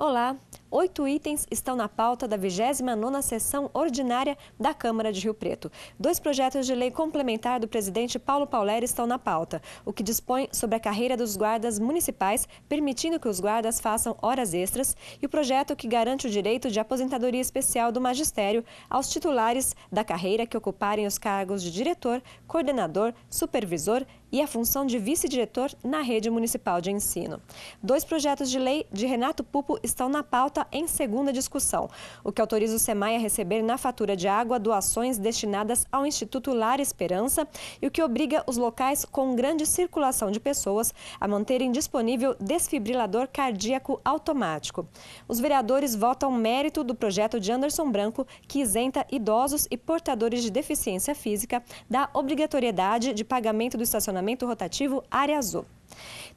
Olá, oito itens estão na pauta da 29ª Sessão Ordinária da Câmara de Rio Preto. Dois projetos de lei complementar do presidente Paulo Pauler estão na pauta, o que dispõe sobre a carreira dos guardas municipais, permitindo que os guardas façam horas extras, e o projeto que garante o direito de aposentadoria especial do magistério aos titulares da carreira que ocuparem os cargos de diretor, coordenador, supervisor e a função de vice-diretor na rede municipal de ensino. Dois projetos de lei de Renato Pupo estão na pauta volta em segunda discussão, o que autoriza o SEMAI a receber na fatura de água doações destinadas ao Instituto Lar Esperança e o que obriga os locais com grande circulação de pessoas a manterem disponível desfibrilador cardíaco automático. Os vereadores votam mérito do projeto de Anderson Branco, que isenta idosos e portadores de deficiência física da obrigatoriedade de pagamento do estacionamento rotativo área azul.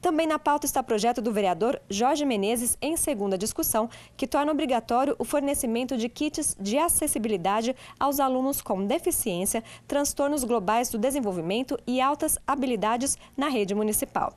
Também na pauta está projeto do vereador Jorge Menezes em segunda discussão, que torna obrigatório o fornecimento de kits de acessibilidade aos alunos com deficiência, transtornos globais do desenvolvimento e altas habilidades na rede municipal.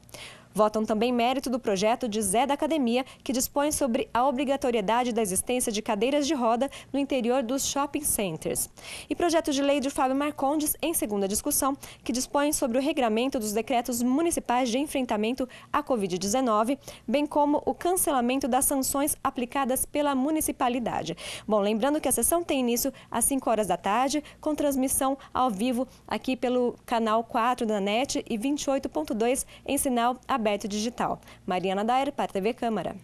Votam também mérito do projeto de Zé da Academia, que dispõe sobre a obrigatoriedade da existência de cadeiras de roda no interior dos shopping centers. E projeto de lei de Fábio Marcondes, em segunda discussão, que dispõe sobre o regramento dos decretos municipais de enfrentamento à Covid-19, bem como o cancelamento das sanções aplicadas pela municipalidade. Bom, lembrando que a sessão tem início às 5 horas da tarde, com transmissão ao vivo aqui pelo canal 4 da NET e 28.2 em sinal aberto. Alfabeto Digital. Mariana Dair, para a TV Câmara.